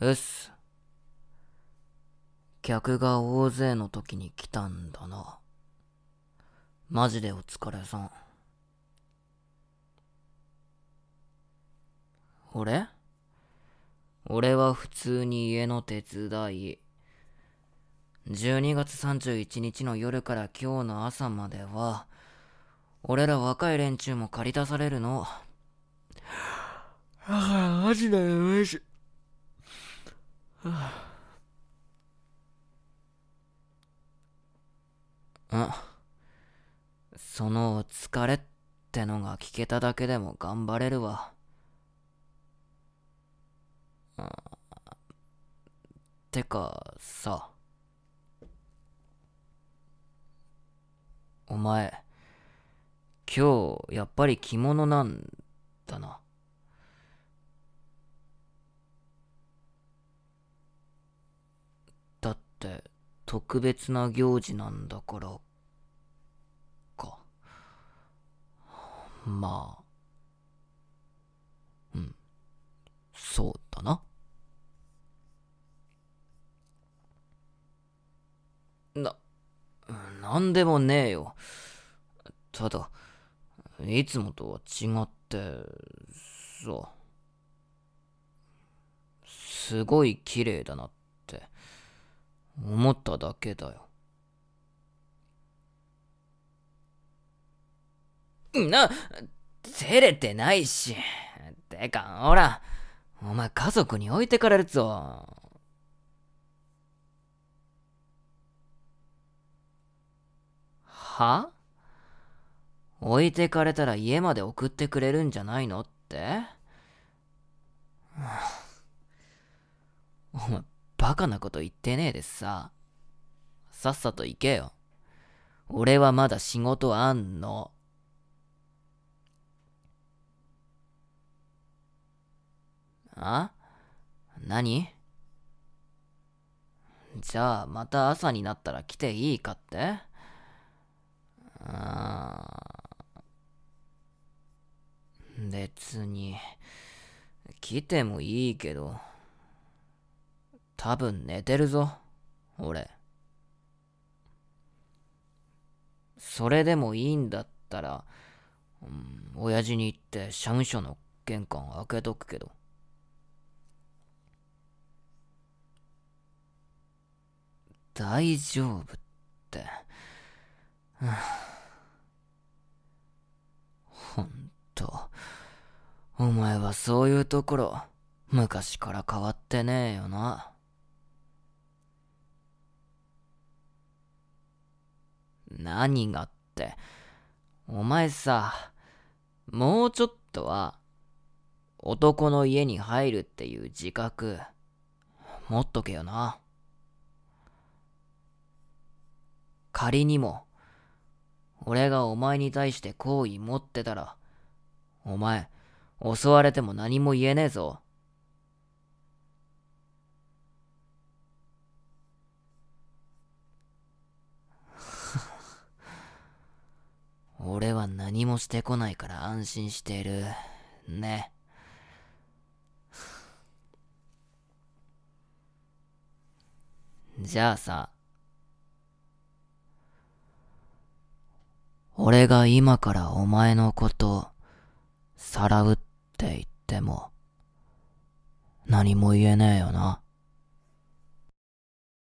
うっす。客が大勢の時に来たんだな。マジでお疲れさん。俺俺は普通に家の手伝い。12月31日の夜から今日の朝までは、俺ら若い連中も駆り出されるの。だからマジでうめえし。ああその疲れってのが聞けただけでも頑張れるわてかさお前今日やっぱり着物なんだなって特別な行事なんだから、か。まあ。うん。そうだな。な、でもねえよ。ただ、いつもとは違って、そう。すごい綺麗だなって。思っただけだよ。な、照れてないし。てか、ほら、お前家族に置いてかれるぞ。は置いてかれたら家まで送ってくれるんじゃないのってバカなこと言ってねえでさ。さっさと行けよ。俺はまだ仕事あんの。あ何じゃあまた朝になったら来ていいかってん。別に来てもいいけど。多分寝てるぞ、俺。それでもいいんだったら、うん、親父に言って社務所の玄関開けとくけど。大丈夫って。ほんと、お前はそういうところ、昔から変わってねえよな。何がって。お前さ、もうちょっとは、男の家に入るっていう自覚、持っとけよな。仮にも、俺がお前に対して好意持ってたら、お前、襲われても何も言えねえぞ。何もしてこないから安心している。ね。じゃあさ、俺が今からお前のこと、さらうって言っても、何も言えねえよな。